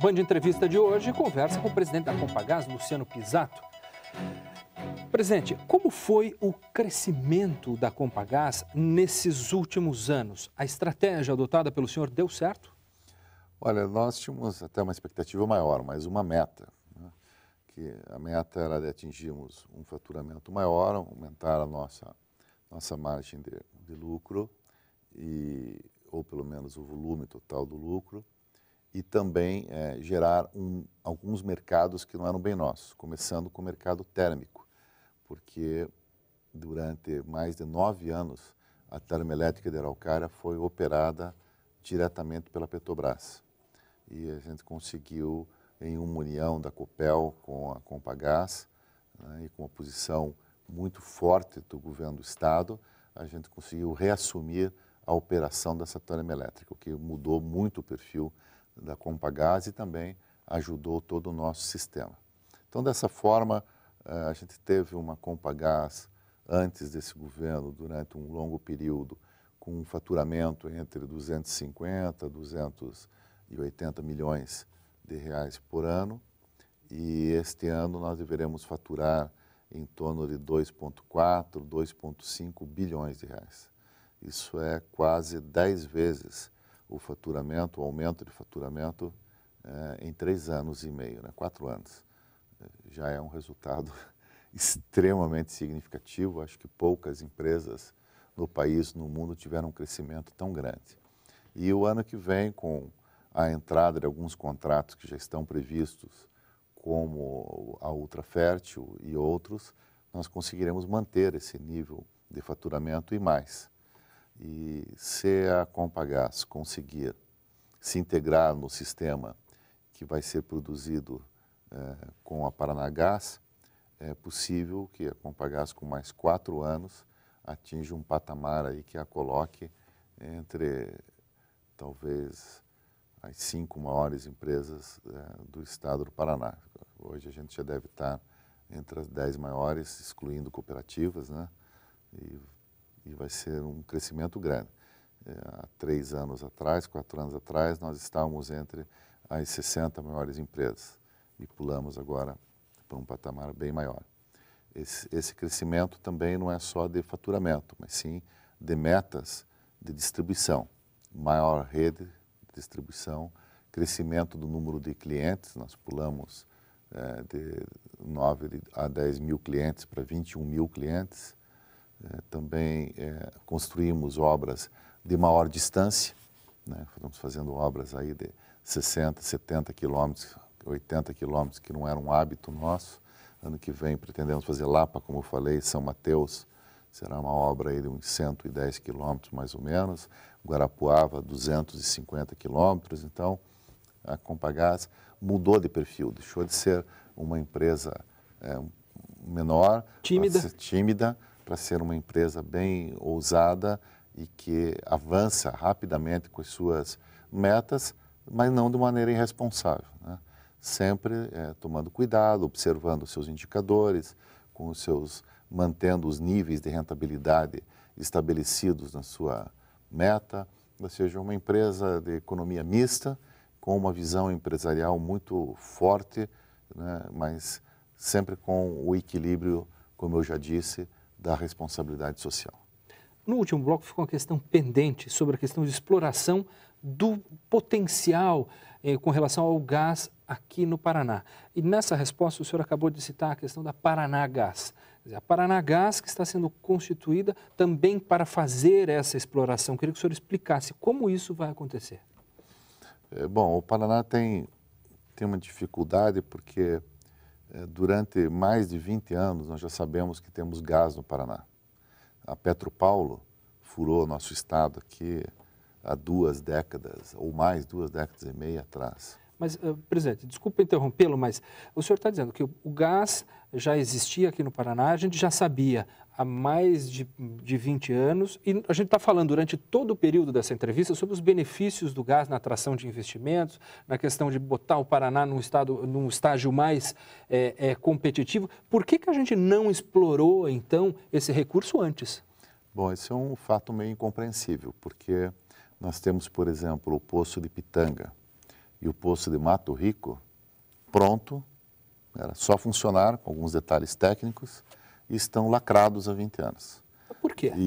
Band Entrevista de hoje conversa com o presidente da Compagás, Luciano Pisato. Presidente, como foi o crescimento da Compagás nesses últimos anos? A estratégia adotada pelo senhor deu certo? Olha, nós tínhamos até uma expectativa maior, mas uma meta. Né? Que a meta era de atingirmos um faturamento maior, aumentar a nossa, nossa margem de, de lucro, e, ou pelo menos o volume total do lucro, e também é, gerar um, alguns mercados que não eram bem nossos, começando com o mercado térmico, porque durante mais de nove anos a termoelétrica de Araucária foi operada diretamente pela Petrobras. E a gente conseguiu, em uma união da Copel com a Compagás, né, e com uma posição muito forte do governo do Estado, a gente conseguiu reassumir a operação dessa termoelétrica, o que mudou muito o perfil da Compagás e também ajudou todo o nosso sistema. Então, dessa forma, eh, a gente teve uma Compagás antes desse governo, durante um longo período, com um faturamento entre 250 e 280 milhões de reais por ano. E este ano nós deveremos faturar em torno de 2,4, 2,5 bilhões de reais. Isso é quase 10 vezes o faturamento, o aumento de faturamento é, em três anos e meio, né? quatro anos. Eh, já é um resultado extremamente significativo. Acho que poucas empresas no país, no mundo, tiveram um crescimento tão grande. E o ano que vem, com a entrada de alguns contratos que já estão previstos, como a Ultra Fértil e outros, nós conseguiremos manter esse nível de faturamento e mais. E se a Compagás conseguir se integrar no sistema que vai ser produzido é, com a Paranagás, é possível que a Compagás, com mais quatro anos, atinja um patamar aí que a coloque entre talvez as cinco maiores empresas é, do estado do Paraná. Hoje a gente já deve estar entre as dez maiores, excluindo cooperativas, né? E e vai ser um crescimento grande. É, há três anos atrás, quatro anos atrás, nós estávamos entre as 60 maiores empresas e pulamos agora para um patamar bem maior. Esse, esse crescimento também não é só de faturamento, mas sim de metas de distribuição, maior rede de distribuição, crescimento do número de clientes, nós pulamos é, de 9 a 10 mil clientes para 21 mil clientes, é, também é, construímos obras de maior distância, né? estamos fazendo obras aí de 60, 70 quilômetros, 80 quilômetros, que não era um hábito nosso. Ano que vem pretendemos fazer Lapa, como eu falei, São Mateus, será uma obra aí de uns 110 quilômetros mais ou menos, Guarapuava 250 quilômetros, então a Compagás mudou de perfil, deixou de ser uma empresa é, menor, tímida, tímida para ser uma empresa bem ousada e que avança rapidamente com as suas metas, mas não de maneira irresponsável. Né? Sempre é, tomando cuidado, observando os seus indicadores, com os seus mantendo os níveis de rentabilidade estabelecidos na sua meta, ou seja, uma empresa de economia mista com uma visão empresarial muito forte, né? mas sempre com o equilíbrio, como eu já disse, da responsabilidade social. No último bloco ficou uma questão pendente sobre a questão de exploração do potencial eh, com relação ao gás aqui no Paraná. E nessa resposta o senhor acabou de citar a questão da Paraná Gás. a Paraná Gás que está sendo constituída também para fazer essa exploração. Queria que o senhor explicasse como isso vai acontecer. É, bom, o Paraná tem, tem uma dificuldade porque é, durante mais de 20 anos, nós já sabemos que temos gás no Paraná. A Petropaulo furou nosso estado aqui há duas décadas, ou mais duas décadas e meia atrás. Mas, eh, presidente, desculpa interrompê-lo, mas o senhor está dizendo que o gás já existia aqui no Paraná, a gente já sabia há mais de, de 20 anos. E a gente está falando durante todo o período dessa entrevista sobre os benefícios do gás na atração de investimentos, na questão de botar o Paraná num, estado, num estágio mais é, é, competitivo. Por que, que a gente não explorou, então, esse recurso antes? Bom, esse é um fato meio incompreensível, porque nós temos, por exemplo, o poço de Pitanga e o poço de Mato Rico pronto, era só funcionar, com alguns detalhes técnicos, estão lacrados há 20 anos. Por quê? E,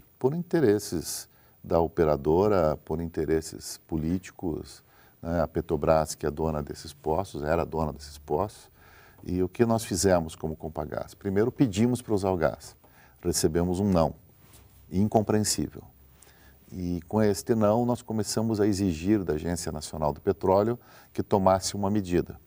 e por interesses da operadora, por interesses políticos, né? a Petrobras, que é dona desses postos, era dona desses postos. E o que nós fizemos como Compagás? Primeiro, pedimos para usar o gás. Recebemos um não, incompreensível. E com este não, nós começamos a exigir da Agência Nacional do Petróleo que tomasse uma medida.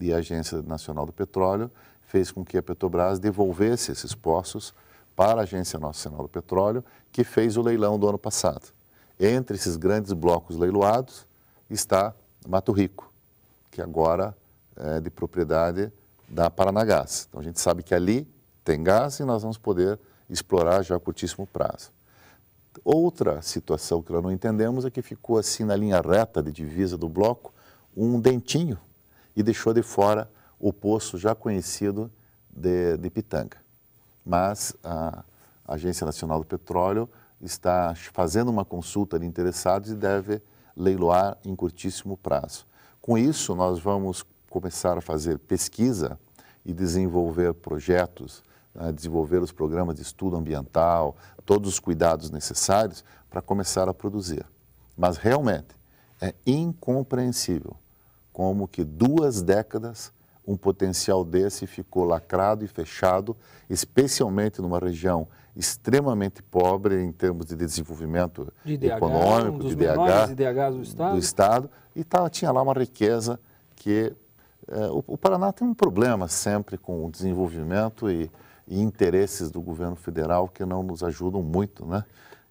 E a Agência Nacional do Petróleo fez com que a Petrobras devolvesse esses poços para a Agência Nacional do Petróleo, que fez o leilão do ano passado. Entre esses grandes blocos leiloados está Mato Rico, que agora é de propriedade da Paranagás. Então a gente sabe que ali tem gás e nós vamos poder explorar já a curtíssimo prazo. Outra situação que nós não entendemos é que ficou assim na linha reta de divisa do bloco um dentinho e deixou de fora o poço já conhecido de, de Pitanga. Mas a Agência Nacional do Petróleo está fazendo uma consulta de interessados e deve leiloar em curtíssimo prazo. Com isso, nós vamos começar a fazer pesquisa e desenvolver projetos, né, desenvolver os programas de estudo ambiental, todos os cuidados necessários para começar a produzir. Mas realmente é incompreensível como que duas décadas um potencial desse ficou lacrado e fechado, especialmente numa região extremamente pobre em termos de desenvolvimento de econômico, um de DH, IDHs do Estado, do estado e tá, tinha lá uma riqueza que... Eh, o, o, Paraná tem um problema sempre com o desenvolvimento e, e interesses do governo federal que não nos ajudam muito, né?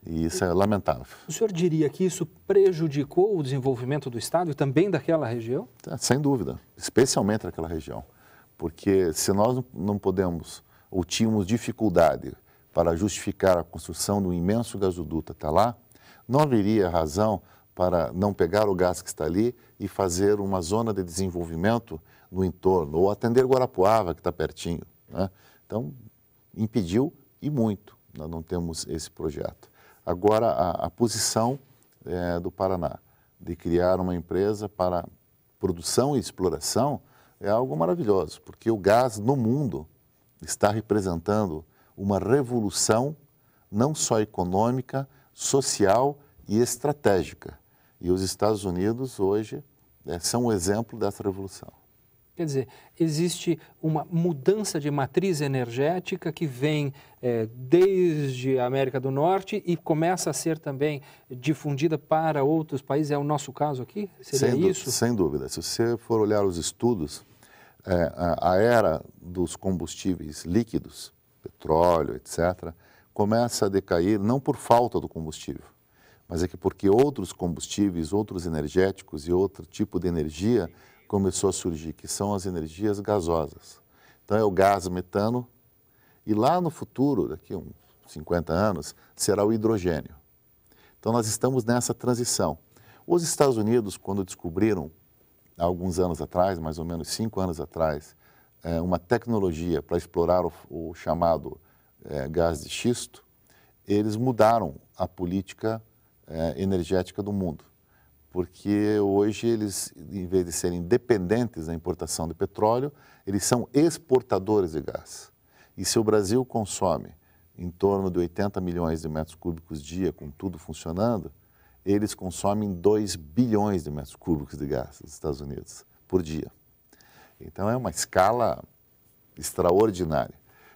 E isso é lamentável. O senhor diria que isso prejudicou o desenvolvimento do Estado e também daquela região? Ah, sem dúvida, especialmente daquela região. Porque se nós não podemos ou tínhamos dificuldade para justificar a construção do imenso gasoduto até lá, não haveria razão para não pegar o gás que está ali e fazer uma zona de desenvolvimento no entorno, ou atender Guarapuava, que está pertinho. Né? Então, impediu e muito. Nós não temos esse projeto. Agora, a, a posição é, do Paraná de criar uma empresa para produção e exploração é algo maravilhoso, porque o gás no mundo está representando uma revolução não só econômica, social e estratégica. E os Estados Unidos hoje é, são um exemplo dessa revolução. Quer dizer, existe uma mudança de matriz energética que vem é, desde a América do Norte e começa a ser também difundida para outros países. É o nosso caso aqui? Seria sem isso? Sem dúvida. Se você for olhar os estudos, é, a, a era dos combustíveis líquidos, petróleo, etc., começa a decair não por falta do combustível, mas é que porque outros combustíveis, outros energéticos e outro tipo de energia começou a surgir, que são as energias gasosas. Então é o gás metano e lá no futuro, daqui uns 50 anos, será o hidrogênio. Então nós estamos nessa transição. Os Estados Unidos, quando descobriram, há alguns anos atrás, mais ou menos cinco anos atrás, é, uma tecnologia para explorar o, chamado é, gás de xisto, eles mudaram a política é, energética do mundo porque hoje eles, em vez de serem dependentes da importação de petróleo, eles são exportadores de gás. E se o Brasil consome em torno de 80 milhões de metros cúbicos dia, com tudo funcionando, eles consomem 2 bilhões de metros cúbicos de gás dos Estados Unidos por dia. Então é uma escala extraordinária.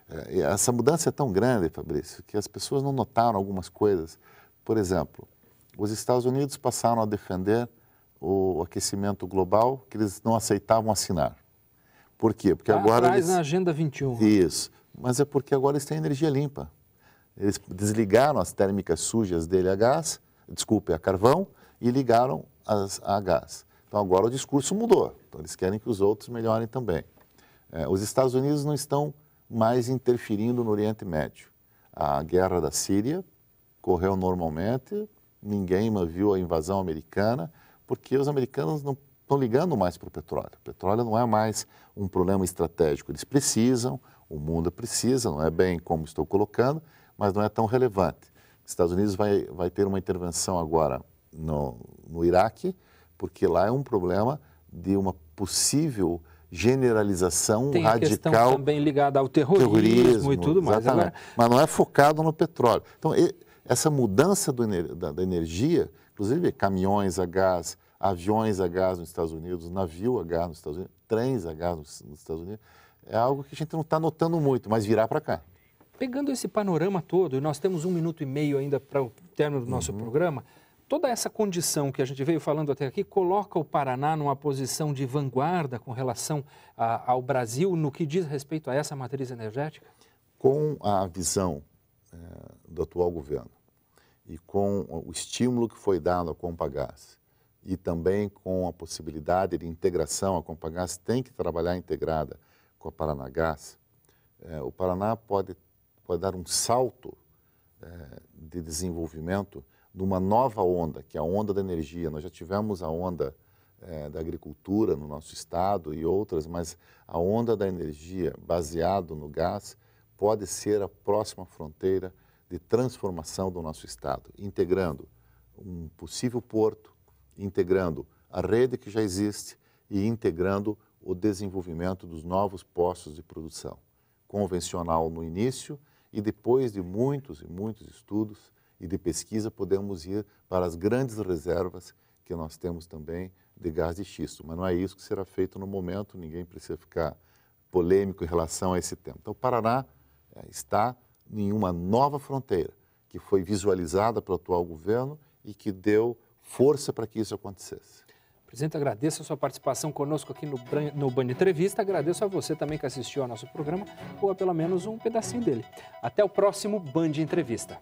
É, essa mudança é tão grande, Fabrício, que as pessoas não notaram algumas coisas. Por exemplo, os Estados Unidos passaram a defender o aquecimento global que eles não aceitavam assinar. Por quê? Porque tá agora atrás eles... na agenda 21. Né? Isso, mas é porque agora eles têm energia limpa. Eles desligaram as térmicas sujas dele a gás, desculpe, a carvão e ligaram as, a gás. Então agora o discurso mudou. Então eles querem que os outros melhorem também. É, os Estados Unidos não estão mais interferindo no Oriente Médio. A guerra da Síria correu normalmente, ninguém viu a invasão americana, porque os americanos não estão ligando mais para o petróleo. O petróleo não é mais um problema estratégico. Eles precisam, o mundo precisa, não é bem como estou colocando, mas não é tão relevante. Os Estados Unidos vai, vai ter uma intervenção agora no, no Iraque, porque lá é um problema de uma possível generalização Tem a radical. Questão também ligada ao terrorismo, terrorismo e tudo mais. Agora... Mas não é focado no petróleo. Então, essa mudança do, da, da, energia, inclusive caminhões a gás, aviões a gás nos Estados Unidos, navio a gás nos Estados Unidos, trens a gás nos, nos Estados Unidos, é algo que a gente não está notando muito, mas virá para cá. Pegando esse panorama todo, nós temos um minuto e meio ainda para o término do nosso uhum. programa, toda essa condição que a gente veio falando até aqui coloca o Paraná numa posição de vanguarda com relação a, ao Brasil no que diz respeito a essa matriz energética? Com a visão é, do atual governo, e com o estímulo que foi dado à Compagás e também com a possibilidade de integração, a Compagás tem que trabalhar integrada com a Paranagás, eh, é, o Paraná pode, pode dar um salto é, de desenvolvimento numa nova onda, que é a onda da energia. Nós já tivemos a onda é, da agricultura no nosso estado e outras, mas a onda da energia baseado no gás pode ser a próxima fronteira de transformação do nosso Estado, integrando um possível porto, integrando a rede que já existe e integrando o desenvolvimento dos novos postos de produção, convencional no início e depois de muitos e muitos estudos e de pesquisa podemos ir para as grandes reservas que nós temos também de gás de xisto, mas não é isso que será feito no momento, ninguém precisa ficar polêmico em relação a esse tema. Então, o Paraná eh, está nenhuma nova fronteira que foi visualizada pelo atual governo e que deu força para que isso acontecesse. Presidente, agradeço a sua participação conosco aqui no, no Band Entrevista. Agradeço a você também que assistiu ao nosso programa, ou a pelo menos um pedacinho dele. Até o próximo Band Entrevista.